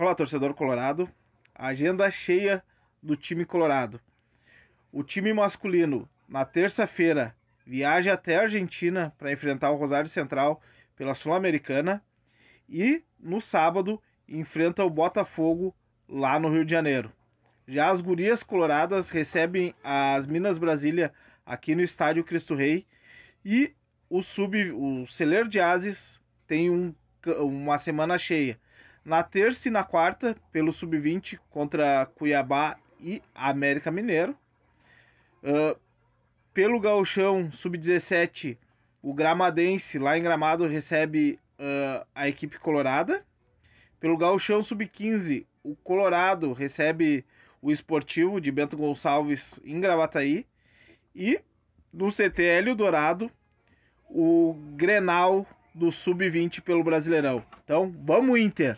Olá, torcedor colorado. Agenda cheia do time colorado. O time masculino, na terça-feira, viaja até a Argentina para enfrentar o Rosário Central pela Sul-Americana. E no sábado, enfrenta o Botafogo lá no Rio de Janeiro. Já as gurias coloradas recebem as Minas Brasília aqui no estádio Cristo Rei. E o sub, o celeiro de Ases tem um, uma semana cheia. Na terça e na quarta, pelo Sub-20 contra Cuiabá e América Mineiro. Uh, pelo Gauchão Sub-17, o Gramadense, lá em Gramado, recebe uh, a equipe colorada. Pelo Gauchão Sub-15, o Colorado recebe o Esportivo de Bento Gonçalves em Gravataí. E no CTL o Dourado, o Grenal do Sub-20 pelo Brasileirão. Então, vamos Inter!